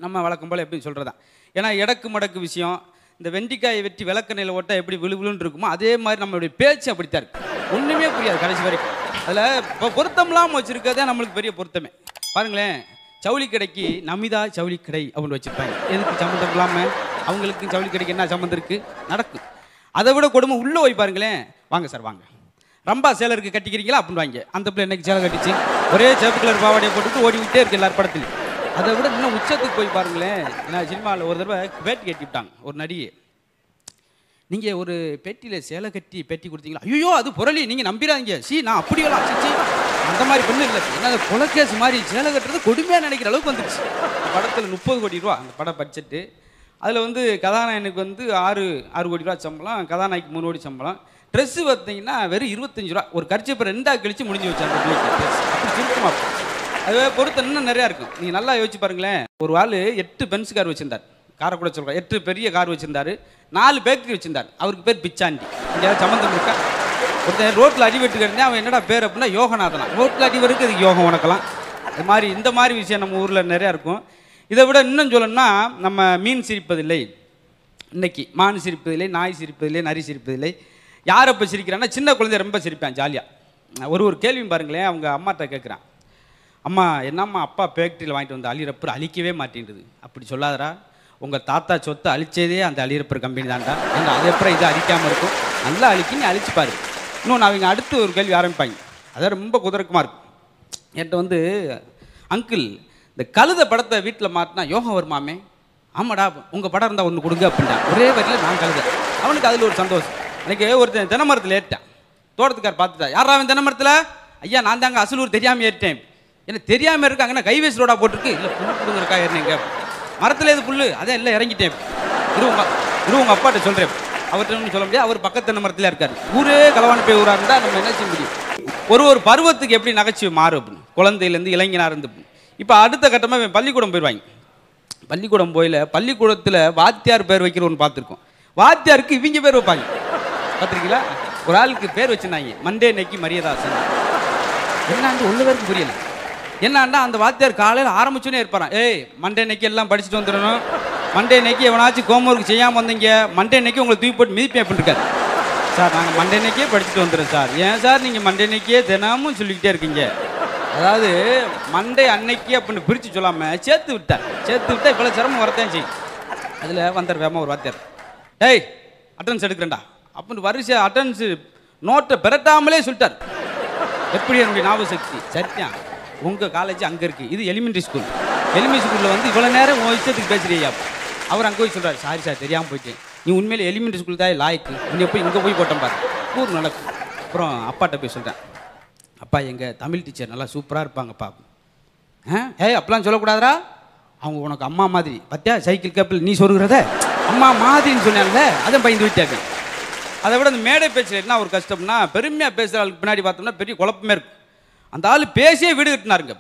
நம்ம வழக்கம் போல் எப்படி சொல்கிறதான் ஏன்னா இடக்கு மடக்கு விஷயம் இந்த வெண்டிக்காயை வெட்டி விளக்கண்ணையில் ஓட்டால் எப்படி விழுவிழுன்னு இருக்குமோ அதே மாதிரி நம்மளுடைய பேச்சு அப்படித்தான் இருக்குது ஒன்றுமே புரியாது கடைசி வரைக்கும் அதில் இப்போ பொருத்தம்லாம் வச்சுருக்கதே நம்மளுக்கு பெரிய பொருத்தமே பாருங்களேன் ஜவுளி கடைக்கு நமிதா ஜவுளி கடை அப்படின்னு வச்சுருப்பாங்க எதுக்கு சம்மந்தம் இல்லாமல் அவங்களுக்கு ஜவுளி கடைக்கு என்ன சம்மந்தம் இருக்குது நடக்கும் அதை விட கொடுமை உள்ளே போய் பாருங்களேன் வாங்க சார் வாங்க ரம்பா சேலருக்கு கட்டிக்கிறீங்களா அப்படின்னு வாங்க அந்த பிள்ளை என்னைக்கு சேலை கட்டிச்சு ஒரே சேப்பு கலர் பாவாடையை போட்டுட்டு விட்டே இருக்கு எல்லார் படத்துலையும் அதை விட இன்னும் உச்சத்துக்கு போய் பாருங்களேன் ஏன்னா சினிமாவில் ஒரு தடவை கட்டி கட்டிவிட்டாங்க ஒரு நடிகை நீங்கள் ஒரு பெட்டியில் சேலை கட்டி பெட்டி கொடுத்தீங்களா ஐயோ அது புரளி நீங்கள் நம்பிடாதீங்க சி நான் அப்படியெல்லாம் சிச்சி அந்த மாதிரி பொண்ணு இல்லை என்ன கொலக்கேஸ் மாதிரி சேலை கட்டுறது கொடுமையாக நினைக்கிற அளவுக்கு வந்துச்சு படத்தில் முப்பது கோடி ரூபா அந்த பட பட்ஜெட்டு அதில் வந்து கதாநாயனுக்கு வந்து ஆறு ஆறு கோடி ரூபா சம்பளம் கதாநாயகிக்கு மூணு கோடி சம்பளம் ட்ரெஸ்ஸு பார்த்தீங்கன்னா வெறும் இருபத்தஞ்சு ரூபா ஒரு கட்சி இப்போ ரெண்டாக கழிச்சு முடிஞ்சு வச்சாங்க சுருக்கமாக அதுவே பொறுத்த இன்னும் நிறையா இருக்கும் நீங்கள் நல்லா யோசிச்சு பாருங்களேன் ஒரு ஆள் எட்டு பென்ஸுக்கார் வச்சுருந்தார் கூட சொல்கிறார் எட்டு பெரிய கார் வச்சுருந்தார் நாலு பேக்கரி வச்சுருந்தார் அவருக்கு பேர் பிச்சாண்டி இங்கே சம்மந்தம் இருக்கா ஒருத்தன் ரோட்டில் அடி இருந்தேன் அவன் என்னடா பேர் அப்படின்னா யோகநாதனா ரோட்டில் அடிவருக்கு அதுக்கு யோகம் உனக்கலாம் அது மாதிரி இந்த மாதிரி விஷயம் நம்ம ஊரில் நிறையா இருக்கும் இதை விட இன்னும் சொல்லணும்னா நம்ம மீன் சிரிப்பதில்லை இன்றைக்கி மான் சிரிப்பதில்லை நாய் சிரிப்பதில்லை நரி சிரிப்பதில்லை யார் அப்போ சிரிக்கிறான்னா சின்ன குழந்தை ரொம்ப சிரிப்பேன் ஜாலியாக ஒரு ஒரு கேள்வியும் பாருங்களேன் அவங்க அம்மாட்ட கேட்குறான் அம்மா என்னம்மா அப்பா பேக்டரியில் வாங்கிட்டு வந்து அழிகிறப்ப அழிக்கவே மாட்டேங்குது அப்படி சொல்லாதரா உங்கள் தாத்தா சொத்தை அழிச்சதே அந்த அழியிருப்பர் கம்பெனி தான்டா அந்த அது அப்புறம் இது அழிக்காமல் இருக்கும் நல்லா அழிக்கின்னு அழிச்சுப்பார் நான் அவங்க அடுத்து ஒரு கேள்வி ஆரம்பிப்பாங்க அதான் ரொம்ப குதிரக்குமா இருக்கும் என்கிட்ட வந்து அங்கிள் இந்த கழுத படத்தை வீட்டில் மாட்டினா யோகம் வருமாமே ஆமாடா உங்கள் படம் இருந்தால் ஒன்று கொடுங்க அப்படின்னா ஒரே வரையில் நான் கழுத அவனுக்கு அதில் ஒரு சந்தோஷம் எனக்கு ஒருத்தன் தினமரத்தில் ஏறிட்டேன் தோட்டத்துக்கார் பார்த்துட்டா யாரா அவன் தினமரத்தில் ஐயா நான் தாங்க அசலூர் தெரியாமல் ஏறிட்டேன் ஏன்னா தெரியாமல் இருக்காங்கன்னா கைவேஸ் ரோடாக போட்டிருக்கு இல்லை இருக்கா ஏறினேங்க மரத்தில் எது புல்லு அதே இல்லை இறங்கிட்டேன் இரு உங்கள் இரு உங்கள் அப்பாட்ட சொல்கிறேன் அவர்கிட்ட சொல்ல முடியாது அவர் பக்கத்து மரத்தில் இருக்கார் ஊரே கலவான போய் ஊராக இருந்தால் நம்ம என்ன செய்ய முடியும் ஒரு ஒரு பருவத்துக்கு எப்படி நகைச்சுவை மாறும் அப்படின்னு குழந்தையிலேருந்து இளைஞனாக இருந்து இப்போ அடுத்த கட்டமாக பள்ளிக்கூடம் போயிடுவாங்க பள்ளிக்கூடம் போயில பள்ளிக்கூடத்தில் வாத்தியார் பேர் வைக்கிற ஒன்று பார்த்துருக்கோம் வாத்தியாருக்கு இவங்க பேர் வைப்பாங்க பார்த்துருக்கீங்களா ஒரு ஆளுக்கு பேர் வச்சுருந்தாங்க மண்டே நெக்கி மரியதாசன் என்னன்னு ஒன்று பேருக்கு புரியலை என்னன்னா அந்த வாத்தியார் காலையில் ஆரம்பிச்சுன்னே இருப்பாரான் ஏய் மண்டே இன்னைக்கு எல்லாம் படிச்சுட்டு வந்துடணும் மண்டே இன்னைக்கு எவனாச்சும் ஹோம் ஒர்க் செய்யாமல் வந்தீங்க மண்டே இன்னைக்கு உங்களை தூக்கி போட்டு மிதிப்பேன் அப்படின்னு இருக்காரு சார் நாங்கள் மண்டே இன்னைக்கே படிச்சுட்டு வந்துடுறோம் சார் ஏன் சார் நீங்கள் மண்டே இன்னைக்கே தினமும் சொல்லிக்கிட்டே இருக்கீங்க அதாவது மண்டே அன்னைக்கு அப்படின்னு பிரித்து சொல்லாமல் சேர்த்து விட்டார் சேர்த்து விட்டால் இவ்வளோ சிரமம் வரத்தேன் செய்யும் அதில் வந்தார் வேமா ஒரு வாத்தியார் ஏய் அட்டன்ஸ் எடுக்கிறேன்டா அப்படின்னு வரிசை அட்டன்ஸ் நோட்டை பெரட்டாமலே சொல்லிட்டார் எப்படி என்னுடைய ஞாபக சக்தி சத்தியம் உங்கள் காலேஜ் அங்கே இருக்குது இது எலிமெண்ட்ரி ஸ்கூல் எலிமெண்ட்ரி ஸ்கூலில் வந்து இவ்வளோ நேரம் உன் இஷ்டத்துக்கு பேசுகிறியா அவர் அங்கே போய் சொல்கிறார் சாரி சார் தெரியாமல் போயிட்டேன் நீ உண்மையில் எலிமெண்ட்ரி ஸ்கூல் தான் லாய்க்கு நீ போய் இங்கே போய் போட்டேன் பாரு ஊர் நடக்கும் அப்புறம் அப்பாட்ட போய் சொல்கிறேன் அப்பா எங்கள் தமிழ் டீச்சர் நல்லா சூப்பராக இருப்பாங்கப்பா ஆ ஏய் அப்பெல்லாம் சொல்லக்கூடாதா அவங்க உனக்கு அம்மா மாதிரி பத்தியா சைக்கிள் கப்பில் நீ சொல்கிறத அம்மா மாதிரின்னு சொன்னால அதை பயந்து விட்டாங்க அதை விட அந்த மேடை பேச்சில் என்ன ஒரு கஷ்டம்னா பெருமையாக பேசுகிற பின்னாடி பார்த்தோம்னா பெரிய குழப்பமே இருக்கும் அந்த ஆள் பேசியே வீடு கட்டினாருங்க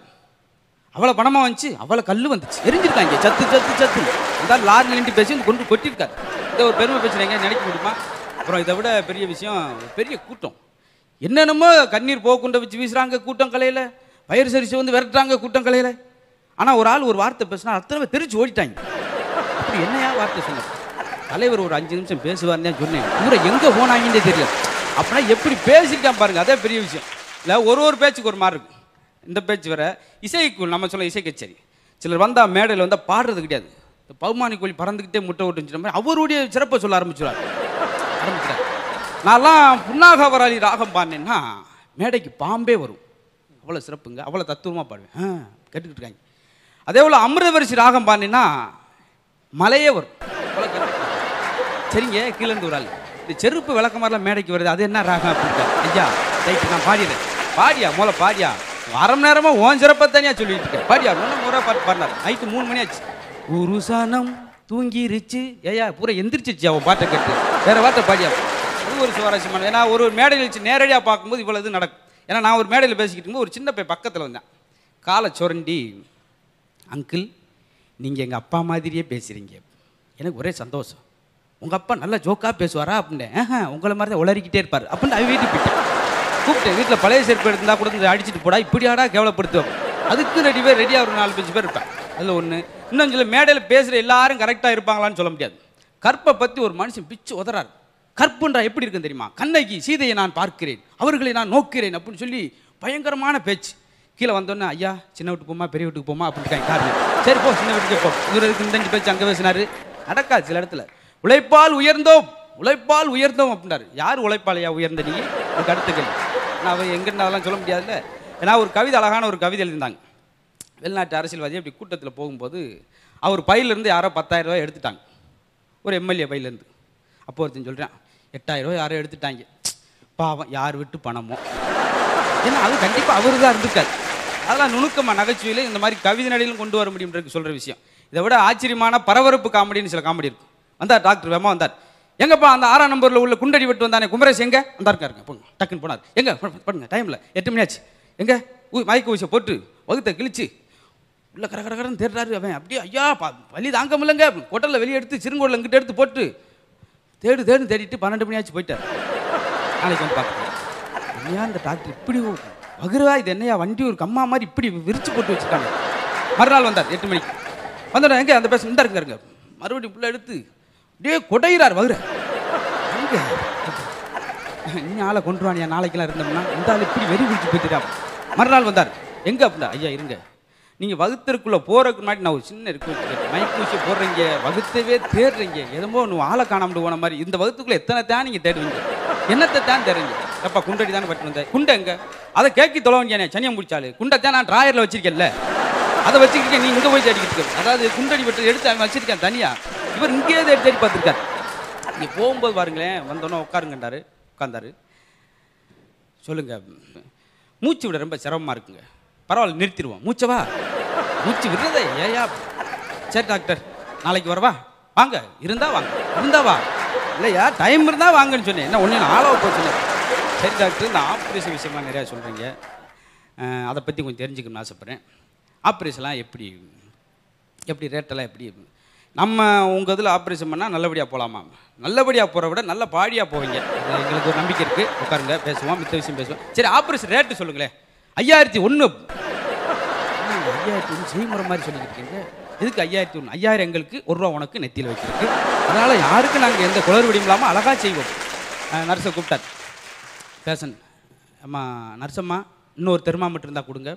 அவ்வளோ பணமாக வந்துச்சு அவ்வளோ கல் வந்துச்சு எரிஞ்சிருக்காங்க சத்து சத்து சத்து அந்த ஆள் லாரி நின்று பேசி கொண்டு கொட்டியிருக்காரு இந்த ஒரு பெருமை பிரச்சனைங்க நினைக்க முடியுமா அப்புறம் இதை விட பெரிய விஷயம் பெரிய கூட்டம் என்னென்னமோ கண்ணீர் போக்குண்டை வச்சு வீசுகிறாங்க கூட்டம் கலையில் பயிர் சரிசு வந்து விரட்டுறாங்க கூட்டம் கலையில் ஆனால் ஒரு ஆள் ஒரு வார்த்தை பேசினா அத்தனை தெரிச்சு ஓடிட்டாங்க அப்படி என்னையா வார்த்தை சொன்ன தலைவர் ஒரு அஞ்சு நிமிஷம் பேசுவார்னே சொன்னேன் ஊரை எங்கே போனாங்கன்னே தெரியல அப்படின்னா எப்படி பேசியிருக்கான் பாருங்கள் அதே பெரிய விஷயம் இல்லை ஒரு ஒரு பேச்சுக்கு ஒரு மாதிரி இருக்கும் இந்த பேச்சு வர இசைக்குள் நம்ம சொல்ல இசை கச்சேரி சிலர் வந்தால் மேடையில் வந்தால் பாடுறது கிடையாது இந்த பகுமானி கோயில் பறந்துக்கிட்டே முட்டை ஓட்டுன்னு மாதிரி அவருடைய சிறப்பை சொல்ல ஆரம்பிச்சுறாரு ஆரம்பிச்சார் நான்லாம் புன்னாகவராளி ராகம் பாடினேன்னா மேடைக்கு பாம்பே வரும் அவ்வளோ சிறப்புங்க அவ்வளோ தத்துவமாக பாடுவேன் கேட்டுக்கிட்டு இருக்காங்க அதே போல் அமிர்தவரிசி ராகம் பாடினேன்னா மலையே வரும் சரிங்க கீழேந்து ஒரு இந்த செருப்பு விளக்க மாதிரிலாம் மேடைக்கு வருது அது என்ன ராகம் அப்படின்ட்டு ஐயா ரைட்டு நான் பாடிடுறேன் பாடியா மூளை பாடியா அரை நேரமா ஓன் சிறப்பை தனியா சொல்லிட்டு இருக்கேன் பாடியா ஒன்றும் முறை பாட்டு பாடினார் நைட்டு மூணு மணி ஆச்சு உருசானம் தூங்கிருச்சு ஏயா பூரா எந்திரிச்சிச்சு அவன் பாட்டை கேட்டு வேற வார்த்தை பாடியா அது ஒரு சுவாரஸ்யமான ஏன்னா ஒரு மேடையில் வச்சு நேரடியாக பார்க்கும்போது இவ்வளோ இது நடக்கும் ஏன்னா நான் ஒரு மேடையில் பேசிக்கிட்டு ஒரு சின்ன பையன் பக்கத்தில் வந்தேன் காலை சுரண்டி அங்கிள் நீங்கள் எங்கள் அப்பா மாதிரியே பேசுகிறீங்க எனக்கு ஒரே சந்தோஷம் உங்கள் அப்பா நல்லா ஜோக்காக பேசுவாரா அப்படின்னே உங்களை மாதிரி தான் உளறிக்கிட்டே இருப்பார் அப்படின்னு அவ வீட்டுக்கு கூப்பிட்டேன் வீட்டில் பழைய செருப்பு இருந்தால் கூட இந்த அடிச்சுட்டு போடா ஆடா கேவலப்படுத்தும் அதுக்கு ரெடி பேர் ரெடியாக ஒரு நாலு அஞ்சு பேர் இருப்பேன் அதில் ஒன்று இன்னும் சொல்ல மேடையில் பேசுகிற எல்லாரும் கரெக்டாக இருப்பாங்களான்னு சொல்ல முடியாது கற்பை பற்றி ஒரு மனுஷன் பிச்சு உதறார் கற்புன்றா எப்படி இருக்குன்னு தெரியுமா கண்ணகி சீதையை நான் பார்க்கிறேன் அவர்களை நான் நோக்கிறேன் அப்படின்னு சொல்லி பயங்கரமான பேச்சு கீழே வந்தோன்னே ஐயா சின்ன வீட்டுக்கு போமா பெரிய வீட்டுக்கு போமா அப்படின்னு காரணம் சரி போ சின்ன வீட்டுக்கு போ இவர் இருக்கு இந்த பேச்சு அங்கே பேசினார் நடக்காது சில இடத்துல உழைப்பால் உயர்ந்தோம் உழைப்பால் உயர்ந்தோம் அப்படின்னாரு யார் உழைப்பாலையா உயர்ந்த நீங்கள் அடுத்த கேள்வி நான் அவன் அதெல்லாம் சொல்ல முடியாதுல்ல ஏன்னா ஒரு கவிதை அழகான ஒரு கவிதை எழுதிருந்தாங்க வெளிநாட்டு அரசியல்வாதி அப்படி கூட்டத்தில் போகும்போது அவர் பையிலேருந்து யாரோ பத்தாயிரம் ரூபாய் எடுத்துட்டாங்க ஒரு எம்எல்ஏ பையிலேருந்து அப்போ ஒருத்தன் சொல்கிறேன் எட்டாயிரம் ரூபாய் யாரோ எடுத்துட்டாங்க பாவம் யார் விட்டு பணமோ ஏன்னா அது கண்டிப்பாக அவர் தான் இருந்துக்கார் அதெல்லாம் நுணுக்கமாக நகைச்சுவையில் இந்த மாதிரி கவிதை நடையிலும் கொண்டு வர முடியும்ன்றது சொல்கிற விஷயம் இதை விட ஆச்சரியமான பரபரப்பு காமெடின்னு சில காமெடி இருக்கும் வந்தார் டாக்டர் வேமா வந்தார் எங்கப்பா அந்த ஆறாம் நம்பரில் உள்ள குண்டடி விட்டு வந்தானே குமரேஷ் எங்கே அந்த போங்க டக்குன்னு போனார் எங்கே பண்ணுங்க டைமில் எட்டு மணி ஆச்சு எங்கே ஊ மயக்க ஊசியை போட்டு வகுத்தை கிழிச்சு உள்ளே கர கரன்னு தேடுறாரு அவன் அப்படியே ஐயா பா வலி தாங்க முடியலங்க கொட்டலில் வெளியே எடுத்து சிறுங்கோடில் இங்கிட்ட எடுத்து போட்டு தேடு தேடு தேடிட்டு பன்னெண்டு மணி ஆச்சு போயிட்டார் நாளைக்கு வந்து பார்க்குறேன் ஐயா இந்த டாக்டர் இப்படி வகுருவா இது என்னையா வண்டி ஒரு கம்மா மாதிரி இப்படி விரிச்சு போட்டு வச்சுருக்காங்க மறுநாள் வந்தார் எட்டு மணிக்கு வந்துடுறேன் எங்கே அந்த பேச இந்த இருக்காருங்க மறுபடியும் பிள்ளை எடுத்து அப்படியே கொடையிறார் வகுரை நீ ஆளை கொண்டு வானியா நாளைக்கெல்லாம் இருந்தோம்னா இந்த ஆள் இப்படி வெறி குடிச்சு போயிட்டுடா மறுநாள் வந்தார் எங்கே அப்படின்னா ஐயா இருங்க நீங்கள் வகுத்திற்குள்ளே போகிறதுக்கு முன்னாடி நான் ஒரு சின்ன இருக்கு மைக் வச்சு போடுறீங்க வகுத்தவே தேடுறீங்க எதுமோ ஒன்று ஆளை காணாமட்டு போன மாதிரி இந்த வகுத்துக்குள்ளே எத்தனை தான் நீங்கள் தேடுவீங்க என்னத்தை தான் தேடுறீங்க எப்பா குண்டடி தானே பட்டு வந்தேன் குண்டை எங்கே அதை கேட்கி தொலைவீங்க சனியம் முடிச்சாலு குண்டை தான் நான் ட்ராயரில் வச்சிருக்கேன்ல அதை வச்சுக்கிட்டே நீ இங்கே போய் தேடிக்கிட்டு அதாவது குண்டடி பட்டு எடுத்து அவன் வச்சிருக்கேன் தனியாக இவர் இங்கேயே தேடி தேடி பார்த்துருக்காரு நீ போகும்போது பாருங்களேன் வந்தோன்னே உட்காருங்கண்டாரு உட்காந்தாரு சொல்லுங்கள் மூச்சு விட ரொம்ப சிரமமாக இருக்குங்க பரவாயில்ல நிறுத்திடுவோம் மூச்சவா மூச்சு விடுறதே ஏயா சரி டாக்டர் நாளைக்கு வரவா வாங்க இருந்தா வாங்க இருந்தா வா இல்லையா டைம் இருந்தால் வாங்கன்னு சொன்னேன் என்ன ஒன்று ஆளாக போச்சுன்னு சரி டாக்டர் இந்த ஆப்ரேஷன் விஷயமா நிறையா சொல்கிறீங்க அதை பற்றி கொஞ்சம் தெரிஞ்சுக்கணும்னு ஆசைப்பட்றேன் ஆப்ரேஷன்லாம் எப்படி எப்படி ரேட்டெல்லாம் எப்படி நம்ம உங்கள் இதில் ஆப்ரேஷன் பண்ணால் நல்லபடியாக போகலாமா நல்லபடியாக போகிற விட நல்ல பாடியாக போவீங்க எங்களுக்கு ஒரு நம்பிக்கை இருக்குது உட்காருங்க பேசுவோம் மித்த விஷயம் பேசுவோம் சரி ஆப்ரேஷன் ரேட்டு சொல்லுங்களேன் ஐயாயிரத்தி ஒன்று ஐயாயிரத்தி ஒன்று செய்முறை மாதிரி சொல்லிக்கிட்டு எதுக்கு ஐயாயிரத்தி ஒன்று ஐயாயிரம் எங்களுக்கு ஒரு ரூபா உனக்கு நெத்தியில் வச்சுருக்கு அதனால் யாருக்கு நாங்கள் எந்த குளறுபடியும் இல்லாமல் அழகாக செய்வோம் நர்ஸை கூப்பிட்டார் பேசன் அம்மா நர்ஸம்மா இன்னொரு தெருமா மட்டும் இருந்தால் கொடுங்க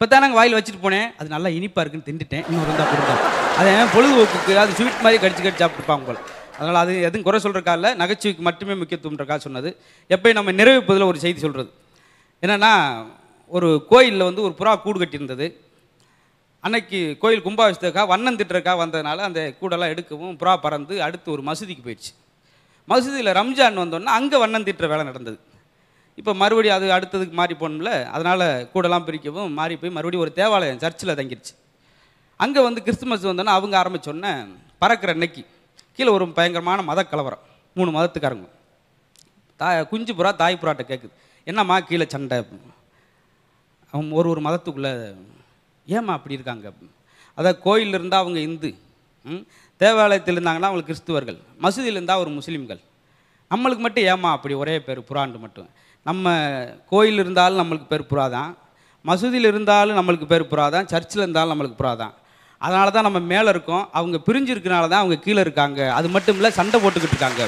இப்போதான் நாங்கள் வாயில் வச்சுட்டு போனேன் அது நல்லா இனிப்பாக இருக்குன்னு திண்டுட்டேன் இன்னும் இருந்தால் அதே அது பொழுதுபோக்குக்கு அது ஸ்வீட் மாதிரி கடிச்சு கடிச்சு சாப்பிட்டுப்பாங்க போல் அதனால் அது எதுவும் குறை சொல்கிறக்கா இல்லை நகைச்சுவைக்கு மட்டுமே இருக்கா சொன்னது எப்போயும் நம்ம நிறைவிப்பதில் ஒரு செய்தி சொல்கிறது என்னென்னா ஒரு கோயிலில் வந்து ஒரு புறா கூடு கட்டியிருந்தது அன்னைக்கு கோயில் கும்பாபிஷத்துக்காக வண்ணம் திட்டுறக்கா வந்ததுனால அந்த கூடெல்லாம் எடுக்கவும் புறா பறந்து அடுத்து ஒரு மசூதிக்கு போயிடுச்சு மசூதியில் ரம்ஜான் வந்தோன்னா அங்கே வண்ணம் திட்டுற வேலை நடந்தது இப்போ மறுபடியும் அது அடுத்ததுக்கு மாறி போகணும்ல அதனால் கூடலாம் பிரிக்கவும் மாறி போய் மறுபடியும் ஒரு தேவாலயம் சர்ச்சில் தங்கிடுச்சு அங்கே வந்து கிறிஸ்துமஸ் வந்தோன்னா அவங்க ஆரம்பித்தோன்னே பறக்கிற அன்னைக்கு கீழே ஒரு பயங்கரமான மத கலவரம் மூணு மதத்துக்காரங்க தா குஞ்சு புறா தாய் புறாட்டை கேட்குது என்னம்மா கீழே சண்டை அவங்க ஒரு ஒரு மதத்துக்குள்ளே ஏம்மா அப்படி இருக்காங்க அதான் கோயிலில் இருந்தால் அவங்க இந்து தேவாலயத்தில் இருந்தாங்கன்னா அவங்க கிறிஸ்துவர்கள் மசூதியில் இருந்தால் ஒரு முஸ்லீம்கள் நம்மளுக்கு மட்டும் ஏமா அப்படி ஒரே பேர் புறாண்டு மட்டும் நம்ம கோயில் இருந்தாலும் நம்மளுக்கு பேர் புறா தான் மசூதியில் இருந்தாலும் நம்மளுக்கு பேர் புறா தான் சர்ச்சில் இருந்தாலும் நம்மளுக்கு புறா தான் அதனால தான் நம்ம மேலே இருக்கோம் அவங்க பிரிஞ்சிருக்கனால தான் அவங்க கீழே இருக்காங்க அது மட்டும் இல்லை சண்டை போட்டுக்கிட்டு இருக்காங்க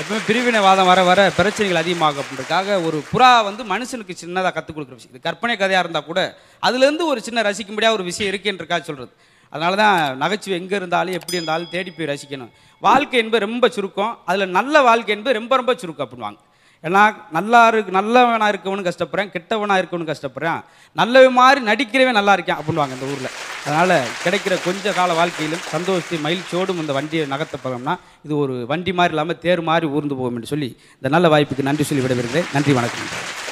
எப்பவுமே பிரிவினைவாதம் வர வர பிரச்சனைகள் அதிகமாகும் அப்படின்றதுக்காக ஒரு புறா வந்து மனுஷனுக்கு சின்னதாக கற்றுக் கொடுக்குற விஷயம் இது கற்பனை கதையாக இருந்தால் கூட அதுலேருந்து ஒரு சின்ன ரசிக்கும்படியாக ஒரு விஷயம் இருக்குன்றக்காக சொல்கிறது அதனால தான் நகைச்சுவை எங்கே இருந்தாலும் எப்படி இருந்தாலும் தேடி போய் ரசிக்கணும் வாழ்க்கை என்பது ரொம்ப சுருக்கம் அதில் நல்ல வாழ்க்கை என்பது ரொம்ப ரொம்ப சுருக்கம் அப்படின்வாங்க ஏன்னா நல்லா இருக்கு நல்லவனாக இருக்கவனு கஷ்டப்படுறேன் கெட்டவனாக இருக்கவனு கஷ்டப்படுறேன் நல்ல மாதிரி நடிக்கிறவே நல்லா இருக்கேன் அப்படின்வாங்க இந்த ஊரில் அதனால் கிடைக்கிற கொஞ்ச கால வாழ்க்கையிலும் சந்தோஷத்தை மகிழ்ச்சியோடும் இந்த வண்டியை நகர்த்த போகிறோம்னா இது ஒரு வண்டி மாதிரி இல்லாமல் தேர் மாதிரி ஊர்ந்து போகும் என்று சொல்லி இந்த நல்ல வாய்ப்புக்கு நன்றி சொல்லி விடவிருந்தேன் நன்றி வணக்கம்